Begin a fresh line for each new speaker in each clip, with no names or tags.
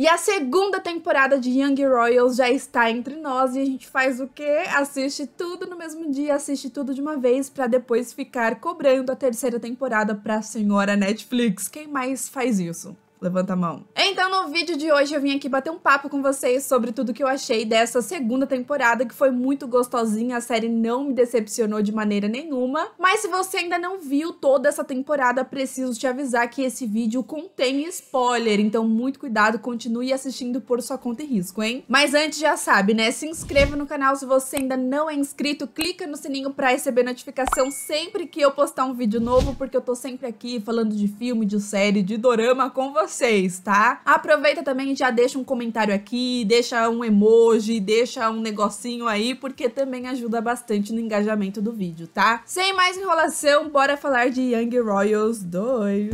E a segunda temporada de Young Royals já está entre nós e a gente faz o quê? Assiste tudo no mesmo dia, assiste tudo de uma vez para depois ficar cobrando a terceira temporada para a senhora Netflix. Quem mais faz isso? Levanta a mão. Então, no vídeo de hoje, eu vim aqui bater um papo com vocês sobre tudo que eu achei dessa segunda temporada, que foi muito gostosinha, a série não me decepcionou de maneira nenhuma. Mas se você ainda não viu toda essa temporada, preciso te avisar que esse vídeo contém spoiler, então muito cuidado, continue assistindo por sua conta e risco, hein? Mas antes, já sabe, né? Se inscreva no canal se você ainda não é inscrito, clica no sininho pra receber notificação sempre que eu postar um vídeo novo, porque eu tô sempre aqui falando de filme, de série, de dorama com você vocês, tá? Aproveita também e já deixa um comentário aqui, deixa um emoji, deixa um negocinho aí, porque também ajuda bastante no engajamento do vídeo, tá? Sem mais enrolação, bora falar de Young Royals 2.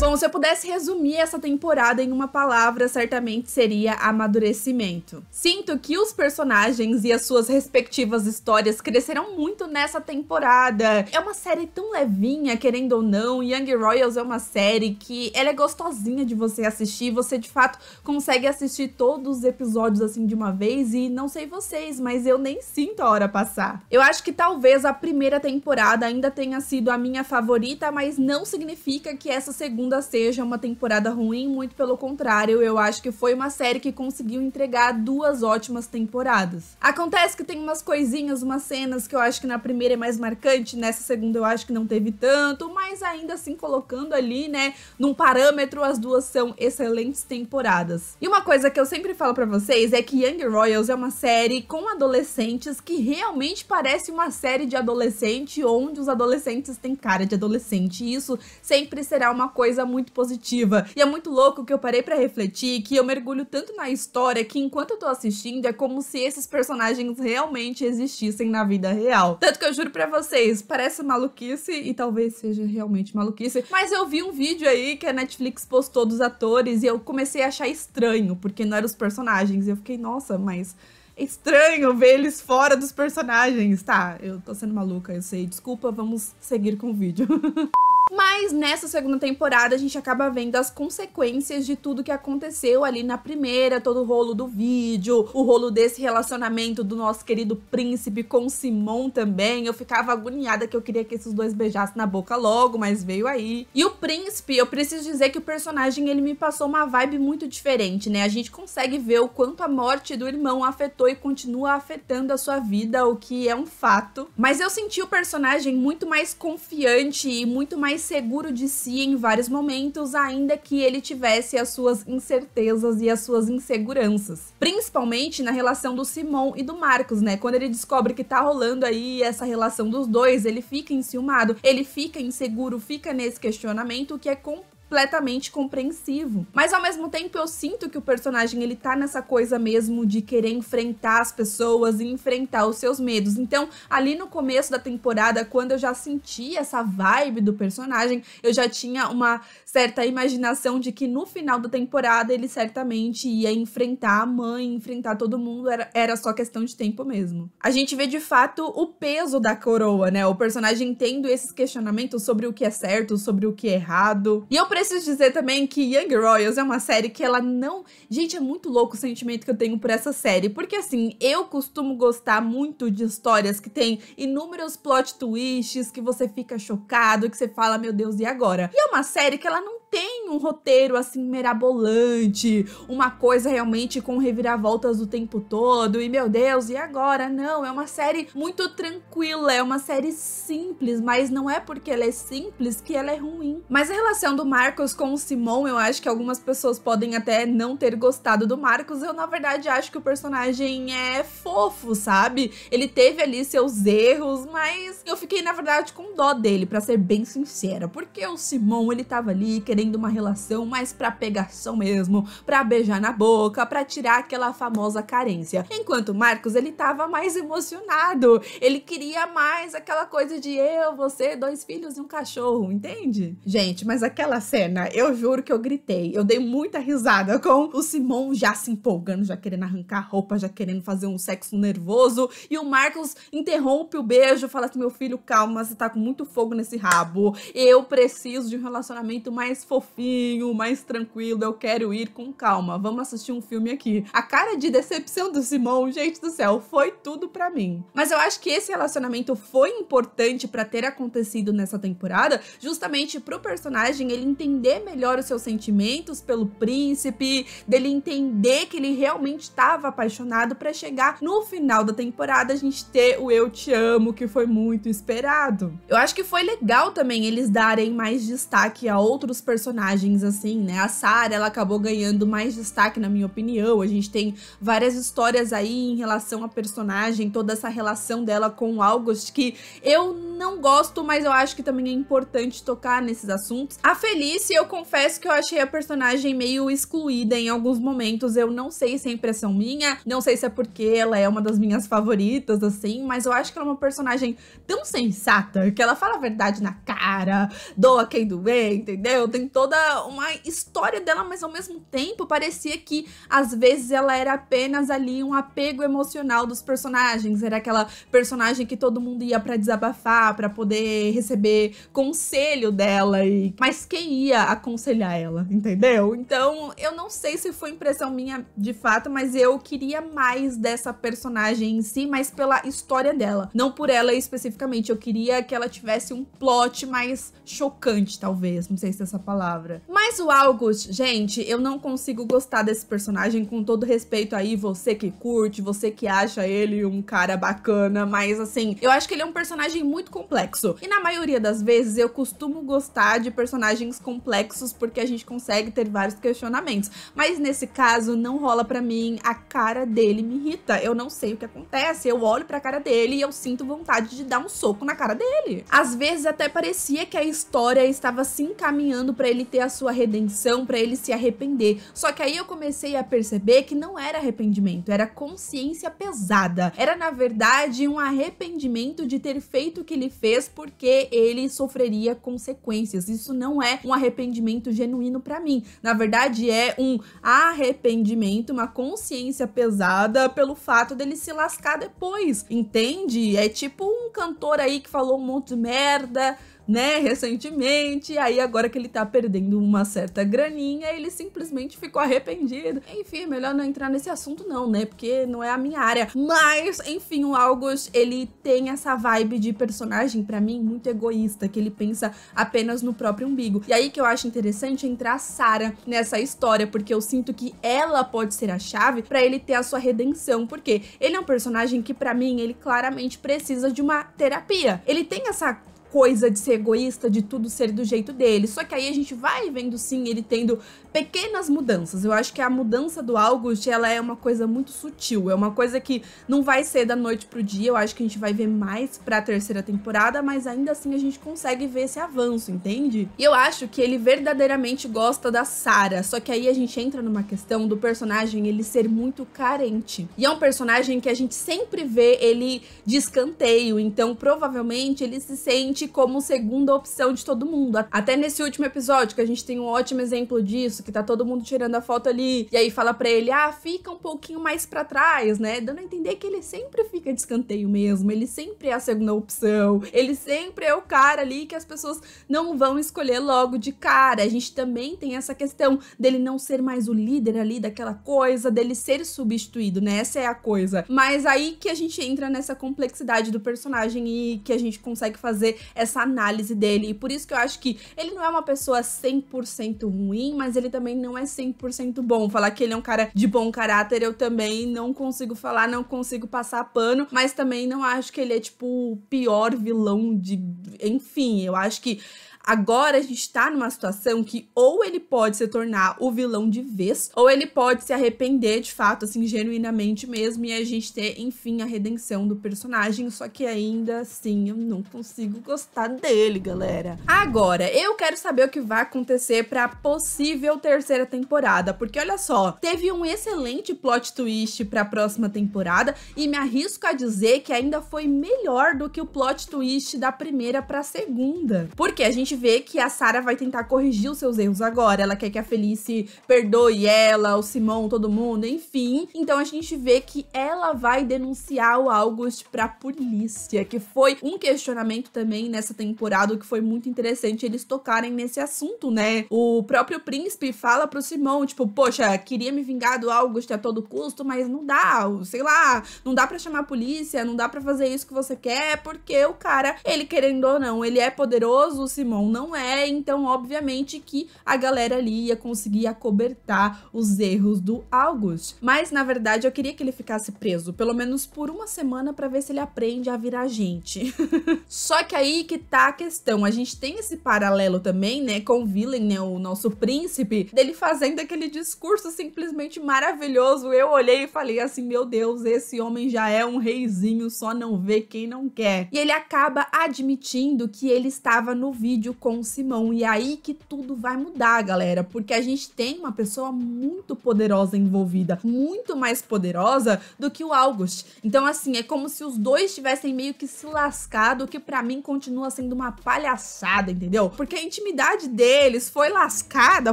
Bom, se eu pudesse resumir essa temporada em uma palavra, certamente seria amadurecimento. Sinto que os personagens e as suas respectivas histórias cresceram muito nessa temporada. É uma série tão levinha, querendo ou não. Young Royals é uma série que ela é gostosinha de você assistir. Você de fato consegue assistir todos os episódios assim de uma vez e não sei vocês, mas eu nem sinto a hora passar. Eu acho que talvez a primeira temporada ainda tenha sido a minha favorita, mas não significa que essa segunda segunda seja uma temporada ruim, muito pelo contrário, eu acho que foi uma série que conseguiu entregar duas ótimas temporadas. Acontece que tem umas coisinhas, umas cenas que eu acho que na primeira é mais marcante, nessa segunda eu acho que não teve tanto, mas ainda assim colocando ali, né, num parâmetro, as duas são excelentes temporadas. E uma coisa que eu sempre falo para vocês é que Young Royals é uma série com adolescentes que realmente parece uma série de adolescente onde os adolescentes têm cara de adolescente. E isso sempre será uma coisa coisa muito positiva. E é muito louco que eu parei para refletir que eu mergulho tanto na história que enquanto eu tô assistindo é como se esses personagens realmente existissem na vida real. Tanto que eu juro para vocês, parece maluquice e talvez seja realmente maluquice, mas eu vi um vídeo aí que a Netflix postou dos atores e eu comecei a achar estranho, porque não eram os personagens. E eu fiquei, nossa, mas é estranho ver eles fora dos personagens. Tá, eu tô sendo maluca, eu sei. Desculpa, vamos seguir com o vídeo. Mas nessa segunda temporada a gente acaba vendo as consequências de tudo que aconteceu ali na primeira, todo o rolo do vídeo, o rolo desse relacionamento do nosso querido príncipe com Simon também. Eu ficava agoniada que eu queria que esses dois beijassem na boca logo, mas veio aí. E o príncipe, eu preciso dizer que o personagem ele me passou uma vibe muito diferente, né? A gente consegue ver o quanto a morte do irmão afetou e continua afetando a sua vida, o que é um fato. Mas eu senti o personagem muito mais confiante e muito mais mais seguro de si em vários momentos, ainda que ele tivesse as suas incertezas e as suas inseguranças. Principalmente na relação do Simon e do Marcos, né? Quando ele descobre que tá rolando aí essa relação dos dois, ele fica enciumado, ele fica inseguro, fica nesse questionamento que é completamente completamente compreensivo. Mas ao mesmo tempo eu sinto que o personagem ele tá nessa coisa mesmo de querer enfrentar as pessoas e enfrentar os seus medos. Então, ali no começo da temporada, quando eu já senti essa vibe do personagem, eu já tinha uma certa imaginação de que no final da temporada ele certamente ia enfrentar a mãe, enfrentar todo mundo, era, era só questão de tempo mesmo. A gente vê de fato o peso da coroa, né? O personagem tendo esses questionamentos sobre o que é certo, sobre o que é errado. E eu preciso dizer também que Young Royals é uma série que ela não. Gente, é muito louco o sentimento que eu tenho por essa série. Porque assim, eu costumo gostar muito de histórias que tem inúmeros plot twists, que você fica chocado, que você fala, meu Deus, e agora? E é uma série que ela não tem um roteiro assim merabolante, uma coisa realmente com reviravoltas o tempo todo, e meu Deus, e agora? Não, é uma série muito tranquila, é uma série simples, mas não é porque ela é simples que ela é ruim. Mas a relação do Marcos com o Simon, eu acho que algumas pessoas podem até não ter gostado do Marcos, eu na verdade acho que o personagem é fofo, sabe? Ele teve ali seus erros, mas eu fiquei na verdade com dó dele, para ser bem sincera, porque o Simon, ele tava ali querendo querendo uma relação mais pra pegação mesmo, pra beijar na boca, pra tirar aquela famosa carência. Enquanto Marcos, ele tava mais emocionado, ele queria mais aquela coisa de eu, você, dois filhos e um cachorro, entende? Gente, mas aquela cena, eu juro que eu gritei, eu dei muita risada com o Simon já se empolgando, já querendo arrancar roupa, já querendo fazer um sexo nervoso, e o Marcos interrompe o beijo, fala assim, meu filho, calma, você tá com muito fogo nesse rabo, eu preciso de um relacionamento mais fofinho, mais tranquilo, eu quero ir com calma, vamos assistir um filme aqui. A cara de decepção do Simon, gente do céu, foi tudo para mim. Mas eu acho que esse relacionamento foi importante para ter acontecido nessa temporada, justamente pro personagem ele entender melhor os seus sentimentos pelo príncipe, dele entender que ele realmente estava apaixonado para chegar no final da temporada a gente ter o eu te amo que foi muito esperado. Eu acho que foi legal também eles darem mais destaque a outros personagens personagens, assim, né? A Sarah, ela acabou ganhando mais destaque, na minha opinião. A gente tem várias histórias aí em relação à personagem, toda essa relação dela com o August, que eu não gosto, mas eu acho que também é importante tocar nesses assuntos. A Felice, eu confesso que eu achei a personagem meio excluída em alguns momentos. Eu não sei se é impressão minha, não sei se é porque ela é uma das minhas favoritas, assim, mas eu acho que ela é uma personagem tão sensata que ela fala a verdade na cara, doa quem doer, entendeu? Tem toda uma história dela, mas ao mesmo tempo parecia que às vezes ela era apenas ali um apego emocional dos personagens, era aquela personagem que todo mundo ia para desabafar, para poder receber conselho dela e mas quem ia aconselhar ela, entendeu? Então, eu não sei se foi impressão minha de fato, mas eu queria mais dessa personagem em si, mas pela história dela, não por ela especificamente. Eu queria que ela tivesse um plot mais chocante, talvez, não sei se essa palavra palavra. Mas o August, gente, eu não consigo gostar desse personagem, com todo respeito aí, você que curte, você que acha ele um cara bacana, mas assim, eu acho que ele é um personagem muito complexo. E na maioria das vezes eu costumo gostar de personagens complexos porque a gente consegue ter vários questionamentos. Mas nesse caso não rola para mim, a cara dele me irrita. Eu não sei o que acontece, eu olho para a cara dele e eu sinto vontade de dar um soco na cara dele. Às vezes até parecia que a história estava se encaminhando para ele ter a sua redenção, para ele se arrepender. Só que aí eu comecei a perceber que não era arrependimento, era consciência pesada. Era na verdade um arrependimento de ter feito o que ele fez porque ele sofreria consequências. Isso não é um arrependimento genuíno para mim. Na verdade é um arrependimento, uma consciência pesada pelo fato dele se lascar depois. Entende? É tipo um cantor aí que falou um monte de merda, né, recentemente, aí agora que ele tá perdendo uma certa graninha, ele simplesmente ficou arrependido. Enfim, é melhor não entrar nesse assunto não, né, porque não é a minha área. Mas, enfim, o August, ele tem essa vibe de personagem, para mim, muito egoísta, que ele pensa apenas no próprio umbigo. E aí que eu acho interessante é entrar a Sarah nessa história, porque eu sinto que ela pode ser a chave para ele ter a sua redenção, porque ele é um personagem que para mim ele claramente precisa de uma terapia. Ele tem essa coisa de ser egoísta, de tudo ser do jeito dele. Só que aí a gente vai vendo sim ele tendo pequenas mudanças. Eu acho que a mudança do August, ela é uma coisa muito sutil, é uma coisa que não vai ser da noite pro dia. Eu acho que a gente vai ver mais para a terceira temporada, mas ainda assim a gente consegue ver esse avanço, entende? E eu acho que ele verdadeiramente gosta da Sara, só que aí a gente entra numa questão do personagem ele ser muito carente. E é um personagem que a gente sempre vê ele de escanteio, então provavelmente ele se sente como segunda opção de todo mundo. Até nesse último episódio, que a gente tem um ótimo exemplo disso, que tá todo mundo tirando a foto ali, e aí fala pra ele, ah, fica um pouquinho mais para trás, né? Dando a entender que ele sempre fica de escanteio mesmo, ele sempre é a segunda opção, ele sempre é o cara ali que as pessoas não vão escolher logo de cara. A gente também tem essa questão dele não ser mais o líder ali daquela coisa, dele ser substituído, né? Essa é a coisa. Mas aí que a gente entra nessa complexidade do personagem e que a gente consegue fazer essa análise dele. E por isso que eu acho que ele não é uma pessoa 100% ruim, mas ele também não é 100% bom. Falar que ele é um cara de bom caráter, eu também não consigo falar, não consigo passar pano, mas também não acho que ele é, tipo, o pior vilão de. Enfim, eu acho que Agora a gente está numa situação que ou ele pode se tornar o vilão de vez, ou ele pode se arrepender de fato, assim, genuinamente mesmo, e a gente ter, enfim, a redenção do personagem. Só que ainda assim eu não consigo gostar dele, galera. Agora, eu quero saber o que vai acontecer pra possível terceira temporada, porque olha só, teve um excelente plot twist pra próxima temporada, e me arrisco a dizer que ainda foi melhor do que o plot twist da primeira pra segunda. Porque a gente vê que a Sara vai tentar corrigir os seus erros agora. Ela quer que a Felice perdoe ela, o Simão, todo mundo, enfim. Então a gente vê que ela vai denunciar o August pra polícia, que foi um questionamento também nessa temporada que foi muito interessante eles tocarem nesse assunto, né? O próprio príncipe fala pro Simão, tipo, poxa, queria me vingar do August a todo custo, mas não dá, sei lá, não dá para chamar a polícia, não dá para fazer isso que você quer, porque o cara, ele querendo ou não, ele é poderoso, o Simão não é, então obviamente que a galera ali ia conseguir acobertar os erros do August. Mas na verdade eu queria que ele ficasse preso, pelo menos por uma semana para ver se ele aprende a virar gente. Só que aí que tá a questão, a gente tem esse paralelo também, né, com o Villain, né, o nosso príncipe, dele fazendo aquele discurso simplesmente maravilhoso. Eu olhei e falei assim, meu Deus, esse homem já é um reizinho, só não vê quem não quer. E ele acaba admitindo que ele estava no vídeo vídeo com o Simão. E é aí que tudo vai mudar, galera, porque a gente tem uma pessoa muito poderosa envolvida, muito mais poderosa do que o August. Então, assim, é como se os dois tivessem meio que se lascado, que para mim continua sendo uma palhaçada, entendeu? Porque a intimidade deles foi lascada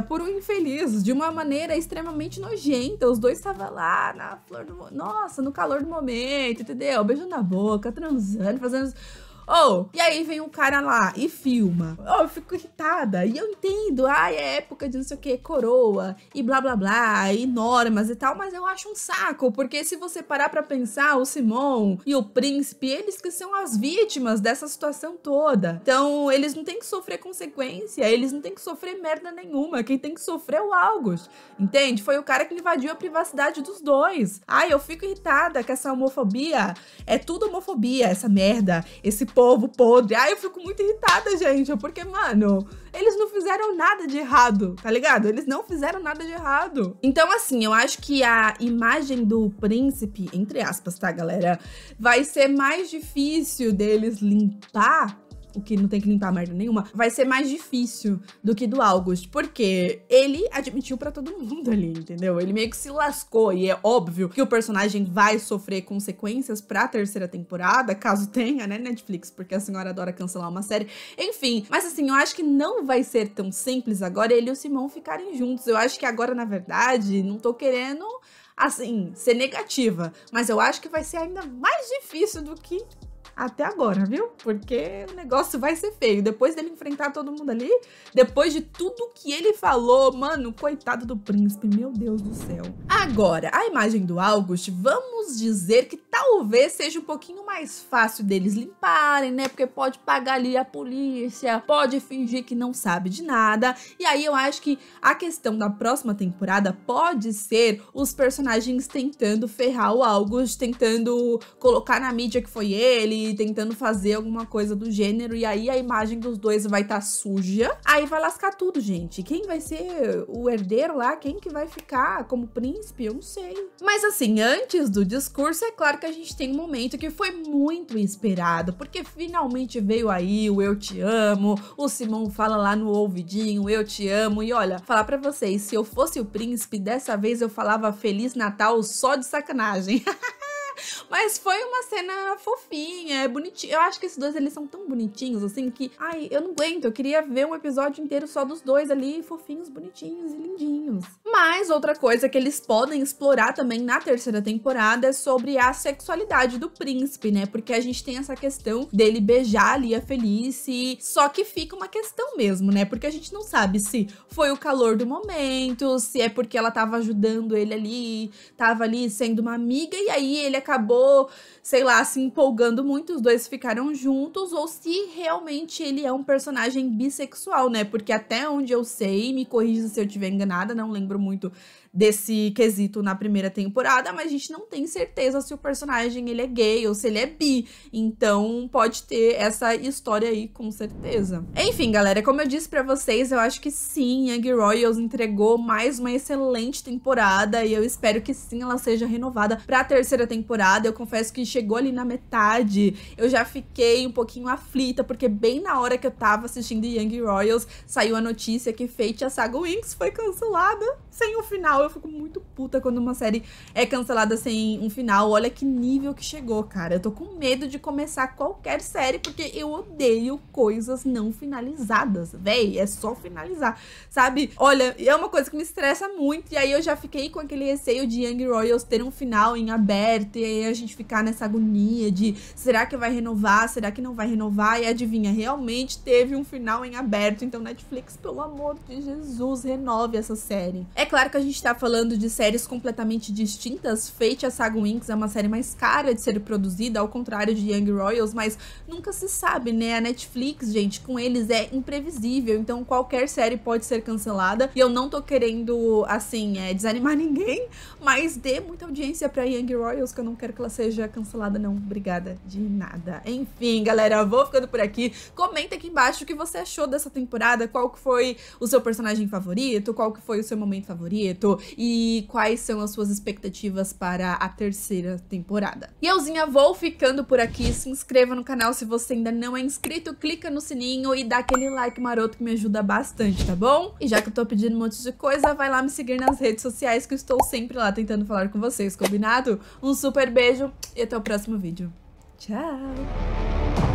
por um infeliz, de uma maneira extremamente nojenta. Os dois estavam lá na flor do. Nossa, no calor do momento, entendeu? Beijo na boca, transando, fazendo ou, oh, e aí vem um cara lá e filma. Oh, eu fico irritada. E eu entendo, ai, ah, é época de não sei o que, coroa, e blá blá blá, e normas e tal, mas eu acho um saco, porque se você parar para pensar, o Simon e o príncipe, eles que são as vítimas dessa situação toda. Então, eles não têm que sofrer consequência, eles não têm que sofrer merda nenhuma. Quem tem que sofrer é o Algos, entende? Foi o cara que invadiu a privacidade dos dois. Ai, eu fico irritada com essa homofobia. É tudo homofobia, essa merda, esse povo podre. Aí eu fico muito irritada, gente, porque, mano, eles não fizeram nada de errado, tá ligado? Eles não fizeram nada de errado. Então, assim, eu acho que a imagem do príncipe, entre aspas, tá, galera? Vai ser mais difícil deles limpar o que não tem que limpar merda nenhuma, vai ser mais difícil do que do August, porque ele admitiu para todo mundo ali, entendeu? Ele meio que se lascou e é óbvio que o personagem vai sofrer consequências pra terceira temporada, caso tenha, né, Netflix, porque a senhora adora cancelar uma série. Enfim, mas assim, eu acho que não vai ser tão simples agora ele e o Simão ficarem juntos. Eu acho que agora, na verdade, não tô querendo assim, ser negativa. Mas eu acho que vai ser ainda mais difícil do que até agora, viu? Porque o negócio vai ser feio. Depois dele enfrentar todo mundo ali, depois de tudo que ele falou, mano, coitado do príncipe, meu Deus do céu. Agora, a imagem do August, vamos dizer que talvez seja um pouquinho mais fácil deles limparem, né? Porque pode pagar ali a polícia, pode fingir que não sabe de nada. E aí eu acho que a questão da próxima temporada pode ser os personagens tentando ferrar o August, tentando colocar na mídia que foi ele, tentando fazer alguma coisa do gênero. E aí a imagem dos dois vai estar tá suja. Aí vai lascar tudo, gente. Quem vai ser o herdeiro lá? Quem que vai ficar como príncipe? Eu não sei. Mas assim, antes do discurso, é claro que que a gente tem um momento que foi muito esperado porque finalmente veio aí o Eu Te Amo, o Simão fala lá no ouvidinho Eu Te Amo, e olha, falar para vocês, se eu fosse o príncipe, dessa vez eu falava Feliz Natal só de sacanagem. Mas foi uma cena fofinha, é bonitinha. Eu acho que esses dois eles são tão bonitinhos assim que, ai, eu não aguento. Eu queria ver um episódio inteiro só dos dois ali, fofinhos, bonitinhos e lindinhos. Mas outra coisa que eles podem explorar também na terceira temporada é sobre a sexualidade do príncipe, né? Porque a gente tem essa questão dele beijar ali a Felice, só que fica uma questão mesmo, né? Porque a gente não sabe se foi o calor do momento, se é porque ela tava ajudando ele ali, tava ali sendo uma amiga e aí ele acabou, sei lá, se empolgando muito, os dois ficaram juntos, ou se realmente ele é um personagem bissexual, né? Porque até onde eu sei, me corrija se eu estiver enganada, não lembro muito desse quesito na primeira temporada, mas a gente não tem certeza se o personagem ele é gay ou se ele é bi. Então pode ter essa história aí com certeza. Enfim, galera, como eu disse para vocês, eu acho que sim, Young Royals entregou mais uma excelente temporada e eu espero que sim ela seja renovada para a terceira temporada temporada. Eu confesso que chegou ali na metade, eu já fiquei um pouquinho aflita, porque bem na hora que eu tava assistindo Young Royals, saiu a notícia que Fate a Saga Wings foi cancelada sem o um final. Eu fico muito puta quando uma série é cancelada sem um final. Olha que nível que chegou, cara. Eu tô com medo de começar qualquer série, porque eu odeio coisas não finalizadas, véi. É só finalizar, sabe? Olha, é uma coisa que me estressa muito, e aí eu já fiquei com aquele receio de Young Royals ter um final em aberto, e aí a gente ficar nessa agonia de será que vai renovar, será que não vai renovar? E adivinha, realmente teve um final em aberto. Então, Netflix, pelo amor de Jesus, renove essa série. É claro que a gente tá falando de séries completamente distintas. Fate a Saga Winx é uma série mais cara de ser produzida, ao contrário de Young Royals, mas nunca se sabe, né? A Netflix, gente, com eles é imprevisível. Então, qualquer série pode ser cancelada. E eu não tô querendo, assim, é, desanimar ninguém, mas dê muita audiência pra Young Royals, que eu não quero que ela seja cancelada, não. Obrigada de nada. Enfim, galera, vou ficando por aqui. Comenta aqui embaixo o que você achou dessa temporada, qual que foi o seu personagem favorito, qual que foi o seu momento favorito e quais são as suas expectativas para a terceira temporada. E euzinha, vou ficando por aqui. Se inscreva no canal se você ainda não é inscrito, clica no sininho e dá aquele like maroto que me ajuda bastante, tá bom? E já que eu tô pedindo um monte de coisa, vai lá me seguir nas redes sociais que eu estou sempre lá tentando falar com vocês, combinado? Um super super beijo e até o próximo vídeo. Tchau!